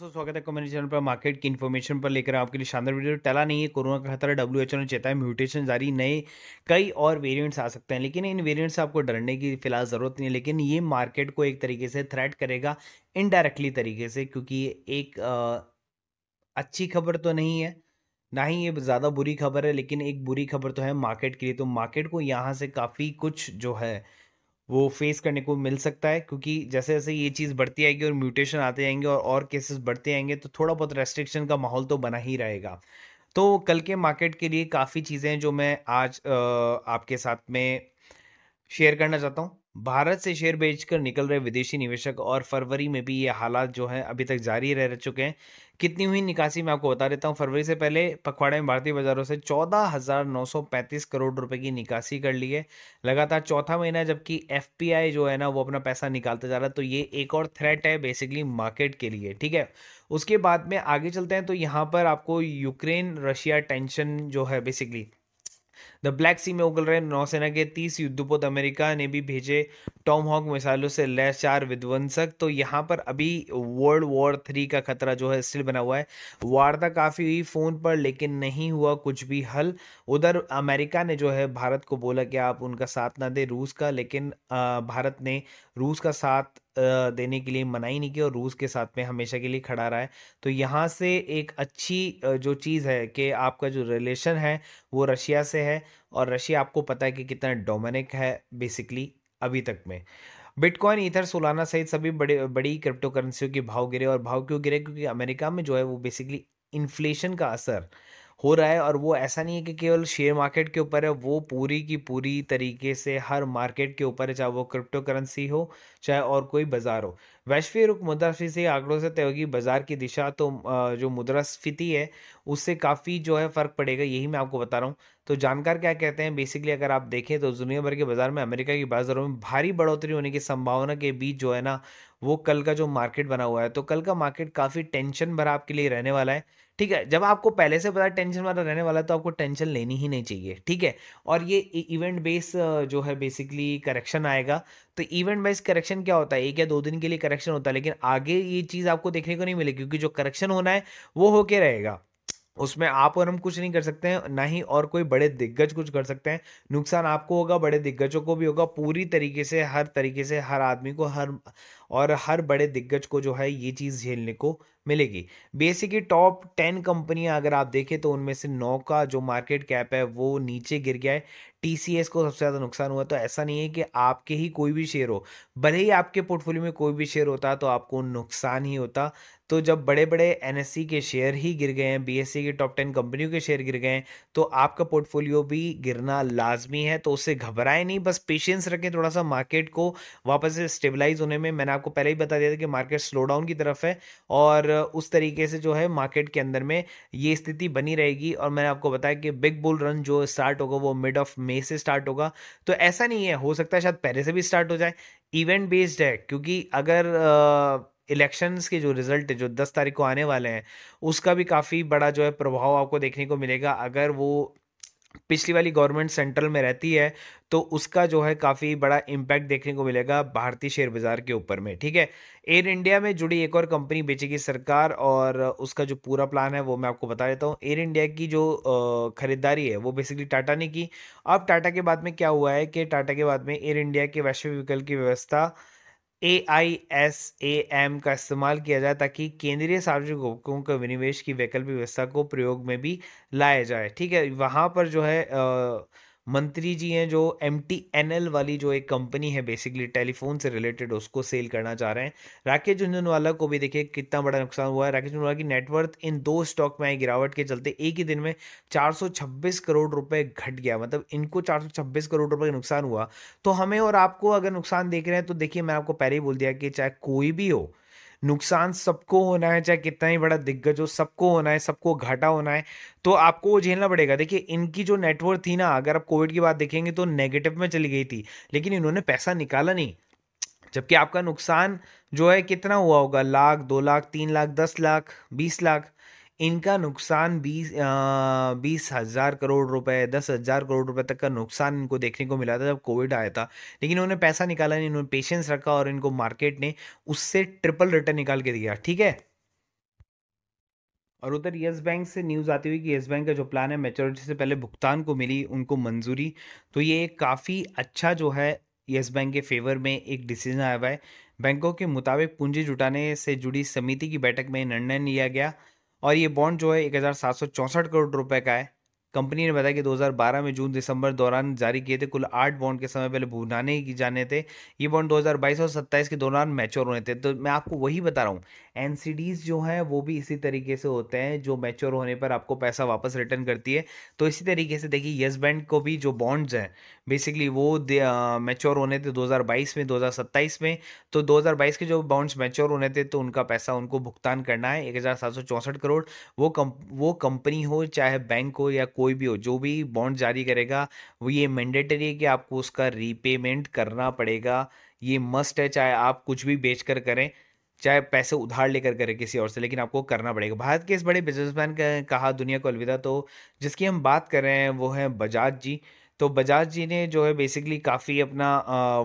दोस्तों स्वागत है कमेंट चैनल पर मार्केट की इन्फॉर्मेशन पर लेकर आपके लिए शानदार वीडियो टला नहीं है कोरोना का खतरा डब्ल्यू एच ने चेताया है म्यूटेशन जारी नए कई और वेरिएंट्स आ सकते हैं लेकिन इन वेरिएंट्स आपको डरने की फिलहाल ज़रूरत नहीं है लेकिन ये मार्केट को एक तरीके से थ्रेट करेगा इनडायरेक्टली तरीके से क्योंकि एक आ, अच्छी खबर तो नहीं है ना ही ये ज़्यादा बुरी खबर है लेकिन एक बुरी खबर तो है मार्केट के लिए तो मार्केट को यहाँ से काफ़ी कुछ जो है वो फेस करने को मिल सकता है क्योंकि जैसे जैसे ये चीज़ बढ़ती आएगी और म्यूटेशन आते जाएंगे और और केसेस बढ़ते आएंगे तो थोड़ा बहुत रेस्ट्रिक्शन का माहौल तो बना ही रहेगा तो कल के मार्केट के लिए काफ़ी चीज़ें जो मैं आज आपके साथ में शेयर करना चाहता हूँ भारत से शेयर बेचकर निकल रहे विदेशी निवेशक और फरवरी में भी ये हालात जो है अभी तक जारी रह, रह चुके हैं कितनी हुई निकासी मैं आपको बता देता हूँ फरवरी से पहले पखवाड़े में भारतीय बाजारों से 14,935 करोड़ रुपए की निकासी कर ली है लगातार चौथा महीना जबकि एफ जो है ना वो अपना पैसा निकालता जा रहा है तो ये एक और थ्रेट है बेसिकली मार्केट के लिए ठीक है उसके बाद में आगे चलते हैं तो यहाँ पर आपको यूक्रेन रशिया टेंशन जो है बेसिकली द ब्लैक सी में उगल रहे नौसेना के तीस युद्धपोत अमेरिका ने भी भेजे टॉम हॉक मिसाइलों से लैस चार विध्वंसक तो यहाँ पर अभी वर्ल्ड वॉर थ्री का खतरा जो है स्टिल बना हुआ है वार्ता काफ़ी हुई फ़ोन पर लेकिन नहीं हुआ कुछ भी हल उधर अमेरिका ने जो है भारत को बोला कि आप उनका साथ ना दें रूस का लेकिन भारत ने रूस का साथ देने के लिए मनाई नहीं किया और रूस के साथ में हमेशा के लिए खड़ा रहा है तो यहाँ से एक अच्छी जो चीज़ है कि आपका जो रिलेशन है वो रशिया से है और रशिया आपको पता है कि कितना डोमिनिक है बेसिकली अभी तक में बिटकॉइन इधर सोलाना सहित सभी बड़े बड़ी क्रिप्टो करेंसियों के भाव गिरे और भाव क्यों गिरे क्योंकि अमेरिका में जो है वो बेसिकली इन्फ्लेशन का असर हो रहा है और वो ऐसा नहीं है कि केवल शेयर मार्केट के ऊपर है वो पूरी की पूरी तरीके से हर मार्केट के ऊपर है चाहे वो क्रिप्टो करेंसी हो चाहे और कोई बाजार हो वैश्विक मुद्रास्फीति आंकड़ों से तय होगी बाजार की दिशा तो जो मुद्रास्फीति है उससे काफ़ी जो है फ़र्क पड़ेगा यही मैं आपको बता रहा हूँ तो जानकार क्या कहते हैं बेसिकली अगर आप देखें तो दुनिया भर के बाजार में अमेरिका की बाजारों में भारी बढ़ोतरी होने की संभावना के बीच जो है ना वो कल का जो मार्केट बना हुआ है तो कल का मार्केट काफ़ी टेंशन भरा आपके लिए रहने वाला है ठीक है जब आपको पहले से पता टेंशन वाला रहने वाला तो आपको टेंशन लेनी ही नहीं चाहिए ठीक है और ये इवेंट बेस जो है बेसिकली करेक्शन आएगा तो इवेंट बेस करेक्शन क्या होता है एक या दो दिन के लिए करेक्शन होता है लेकिन आगे ये चीज़ आपको देखने को नहीं मिलेगी क्योंकि जो करेक्शन होना है वो होके रहेगा उसमें आप और हम कुछ नहीं कर सकते हैं ना ही और कोई बड़े दिग्गज कुछ कर सकते हैं नुकसान आपको होगा बड़े दिग्गजों को भी होगा पूरी तरीके से हर तरीके से हर आदमी को हर और हर बड़े दिग्गज को जो है ये चीज़ झेलने को मिलेगी बेसिकली टॉप टेन कंपनियां अगर आप देखें तो उनमें से नौ का जो मार्केट कैप है वो नीचे गिर गया है टी को सबसे ज़्यादा नुकसान हुआ तो ऐसा नहीं है कि आपके ही कोई भी शेयर हो भले ही आपके पोर्टफोलियो में कोई भी शेयर होता तो आपको नुकसान ही होता तो जब बड़े बड़े एन के शेयर ही गिर गए हैं बी के टॉप टेन कंपनियों के शेयर गिर गए हैं तो आपका पोर्टफोलियो भी गिरना लाजमी है तो उससे घबराएं नहीं बस पेशेंस रखें थोड़ा सा मार्केट को वापस से स्टेबलाइज होने में मैंने आपको पहले ही बता दिया था कि मार्केट स्लो डाउन की तरफ है और उस तरीके से जो है मार्केट के अंदर में ये स्थिति बनी रहेगी और मैंने आपको बताया कि बिग बुल रन जो स्टार्ट होगा वो मिड ऑफ मे से स्टार्ट होगा तो ऐसा नहीं है हो सकता है शायद पहले से भी स्टार्ट हो जाए इवेंट बेस्ड है क्योंकि अगर आ, इलेक्शंस के जो रिजल्ट है जो दस तारीख को आने वाले हैं उसका भी काफ़ी बड़ा जो है प्रभाव आपको देखने को मिलेगा अगर वो पिछली वाली गवर्नमेंट सेंट्रल में रहती है तो उसका जो है काफ़ी बड़ा इम्पैक्ट देखने को मिलेगा भारतीय शेयर बाज़ार के ऊपर में ठीक है एयर इंडिया में जुड़ी एक और कंपनी बेचेगी सरकार और उसका जो पूरा प्लान है वो मैं आपको बता देता हूँ एयर इंडिया की जो खरीदारी है वो बेसिकली टाटा ने की अब टाटा के बाद में क्या हुआ है कि टाटा के बाद में एयर इंडिया के वैश्विक विकल्प की व्यवस्था ए आई एस ए एम का इस्तेमाल किया जाए ताकि केंद्रीय सार्वजनिक उपकों के विनिवेश की वैकल्पिक व्यवस्था को प्रयोग में भी लाया जाए ठीक है वहाँ पर जो है मंत्री जी हैं जो एम टी एन एल वाली जो एक कंपनी है बेसिकली टेलीफोन से रिलेटेड उसको सेल करना चाह रहे हैं राकेश झुंझुनवाला को भी देखिए कितना बड़ा नुकसान हुआ है राकेश झुंझुनवाला की नेटवर्थ इन दो स्टॉक में आई गिरावट के चलते एक ही दिन में 426 करोड़ रुपए घट गया मतलब इनको 426 करोड़ रुपए का नुकसान हुआ तो हमें और आपको अगर नुकसान देख रहे हैं तो देखिए मैं आपको पहले ही बोल दिया कि चाहे कोई भी हो नुकसान सबको होना है चाहे कितना ही बड़ा दिग्गज हो सबको होना है सबको घाटा होना है तो आपको वो झेलना पड़ेगा देखिए इनकी जो नेटवर्क थी ना अगर आप कोविड की बात देखेंगे तो नेगेटिव में चली गई थी लेकिन इन्होंने पैसा निकाला नहीं जबकि आपका नुकसान जो है कितना हुआ होगा लाख दो लाख तीन लाख दस लाख बीस लाख इनका नुकसान बीस बीस हज़ार करोड़ रुपए दस हज़ार करोड़ रुपए तक का नुकसान इनको देखने को मिला था जब कोविड आया था लेकिन उन्होंने पैसा निकाला नहीं उन्होंने पेशेंस रखा और इनको मार्केट ने उससे ट्रिपल रिटर्न निकाल के दिया ठीक है और उधर यस बैंक से न्यूज़ आती हुई कि येस बैंक का जो प्लान है मेचोरिटी से पहले भुगतान को मिली उनको मंजूरी तो ये काफ़ी अच्छा जो है येस बैंक के फेवर में एक डिसीजन आया हुआ है बैंकों के मुताबिक पूंजी जुटाने से जुड़ी समिति की बैठक में निर्णय लिया गया और ये बॉन्ड जो है एक करोड़ रुपए का है कंपनी ने बताया कि 2012 में जून दिसंबर दौरान जारी किए थे कुल आठ बॉन्ड के समय पहले भुनाने की जाने थे ये बॉन्ड 2022 और 27 के दौरान मैच्योर होने थे तो मैं आपको वही बता रहा हूँ एन जो हैं वो भी इसी तरीके से होते हैं जो मैच्योर होने पर आपको पैसा वापस रिटर्न करती है तो इसी तरीके से देखिए येस बैंक को भी जो बॉन्ड्स हैं बेसिकली वो मैच्योर होने थे 2022 में 2027 में तो 2022 के जो बॉन्ड्स मैच्योर होने थे तो उनका पैसा उनको भुगतान करना है एक करोड़ वो कम वो कंपनी हो चाहे बैंक हो या कोई कोई भी हो जो भी बॉन्ड जारी करेगा वो ये मैंडेटरी है कि आपको उसका रीपेमेंट करना पड़ेगा ये मस्ट है चाहे आप कुछ भी बेच कर करें चाहे पैसे उधार लेकर करें किसी और से लेकिन आपको करना पड़ेगा भारत के इस बड़े बिजनेसमैन का कहा दुनिया को अलविदा तो जिसकी हम बात कर रहे हैं वो है बजाज जी तो बजाज जी ने जो है बेसिकली काफ़ी अपना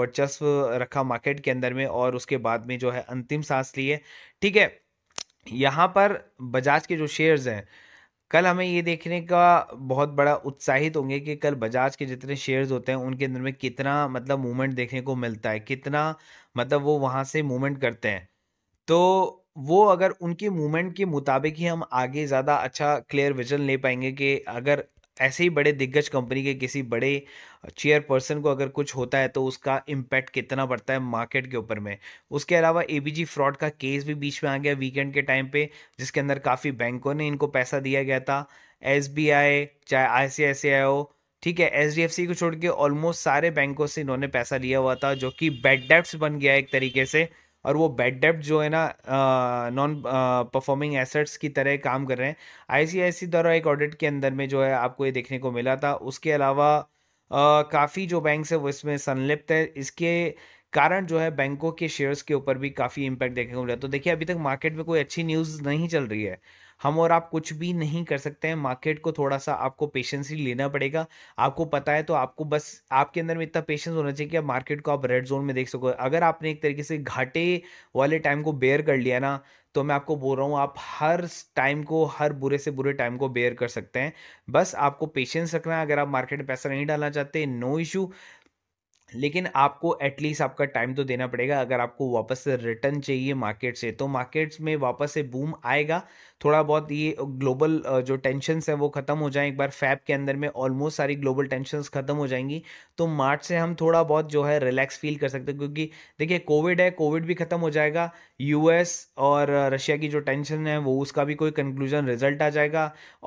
वर्चस्व रखा मार्केट के अंदर में और उसके बाद में जो है अंतिम सांस ली है ठीक है यहाँ पर बजाज के जो शेयर्स हैं कल हमें ये देखने का बहुत बड़ा उत्साहित होंगे कि कल बजाज के जितने शेयर्स होते हैं उनके अंदर में कितना मतलब मूवमेंट देखने को मिलता है कितना मतलब वो वहाँ से मूवमेंट करते हैं तो वो अगर उनके मूवमेंट के मुताबिक ही हम आगे ज़्यादा अच्छा क्लियर विजन ले पाएंगे कि अगर ऐसे ही बड़े दिग्गज कंपनी के किसी बड़े चेयरपर्सन को अगर कुछ होता है तो उसका इम्पैक्ट कितना पड़ता है मार्केट के ऊपर में उसके अलावा ए फ्रॉड का केस भी बीच में आ गया वीकेंड के टाइम पे जिसके अंदर काफ़ी बैंकों ने इनको पैसा दिया गया था एस चाहे आई हो ठीक है एच को छोड़ के ऑलमोस्ट सारे बैंकों से इन्होंने पैसा लिया हुआ था जो कि बेड डेप्स बन गया एक तरीके से और वो बेड डेप्ट जो है ना नॉन परफॉर्मिंग एसेट्स की तरह काम कर रहे हैं आईसीआईसी द्वारा एक ऑडिट के अंदर में जो है आपको ये देखने को मिला था उसके अलावा काफ़ी जो बैंक है वो इसमें संलिप्त है इसके कारण जो है बैंकों के शेयर्स के ऊपर भी काफ़ी इम्पैक्ट देखने को मिला तो देखिए अभी तक मार्केट में कोई अच्छी न्यूज़ नहीं चल रही है हम और आप कुछ भी नहीं कर सकते हैं मार्केट को थोड़ा सा आपको ही लेना पड़ेगा आपको पता है तो आपको बस आपके अंदर में इतना पेशेंस होना चाहिए कि आप मार्केट को आप रेड जोन में देख सको अगर आपने एक तरीके से घाटे वाले टाइम को बेयर कर लिया ना तो मैं आपको बोल रहा हूँ आप हर टाइम को हर बुरे से बुरे टाइम को बेयर कर सकते हैं बस आपको पेशेंस रखना है अगर आप मार्केट में पैसा नहीं डालना चाहते नो इशू लेकिन आपको एटलीस्ट आपका टाइम तो देना पड़ेगा अगर आपको वापस से रिटर्न चाहिए मार्केट से तो मार्केट्स में वापस से बूम आएगा थोड़ा बहुत ये ग्लोबल जो टेंशनस है वो ख़त्म हो जाए एक बार फैब के अंदर में ऑलमोस्ट सारी ग्लोबल टेंशन ख़त्म हो जाएंगी तो मार्च से हम थोड़ा बहुत जो है रिलैक्स फील कर सकते हैं क्योंकि देखिए कोविड है कोविड भी ख़त्म हो जाएगा यूएस और रशिया की जो टेंशन है वो उसका भी कोई कंक्लूजन रिजल्ट आ जाएगा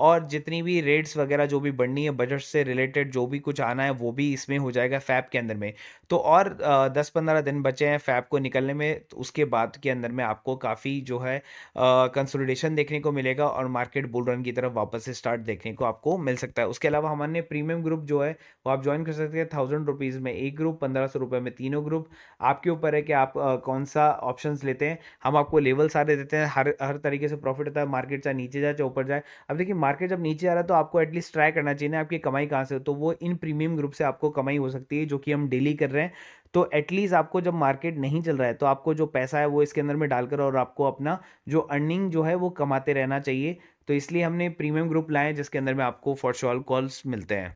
और जितनी भी रेट्स वगैरह जो भी बढ़नी है बजट से रिलेटेड जो भी कुछ आना है वो भी इसमें हो जाएगा फैब के अंदर में तो और दस पंद्रह दिन बचे हैं फैब को निकलने में तो उसके बाद के अंदर में आपको काफ़ी जो है कंसोलिडेशन देखने को मिलेगा और मार्केट बुल रन की तरफ वापस से स्टार्ट देखने को आपको मिल सकता है उसके अलावा हमारे प्रीमियम ग्रुप जो है वो आप ज्वाइन कर सकते हैं थाउजेंड रुपीज़ में एक ग्रुप पंद्रह सौ रुपये में तीनों ग्रुप आपके ऊपर है कि आप कौन सा ऑप्शन लेते हैं हम आपको लेवल सारे देते हैं हर हर तरीके से प्रॉफिट होता है मार्केट चाहे नीचे जाए चाहे ऊपर जाए अब देखिए मार्केट जब नीचे आ रहा है तो आपको एटलीस्ट ट्राई करना चाहिए ना आपकी कमाई कहाँ से हो तो वो इन प्रीमियम ग्रुप से आपको कमाई हो सकती है जो कि हम डेली कर रहे हैं तो एटलीस्ट आपको जब मार्केट नहीं चल रहा है तो आपको जो पैसा है वो इसके अंदर में डालकर और आपको अपना जो अर्निंग जो है वो कमाते रहना चाहिए तो इसलिए हमने प्रीमियम ग्रुप लाए जिसके अंदर में आपको फॉर शॉल कॉल्स मिलते हैं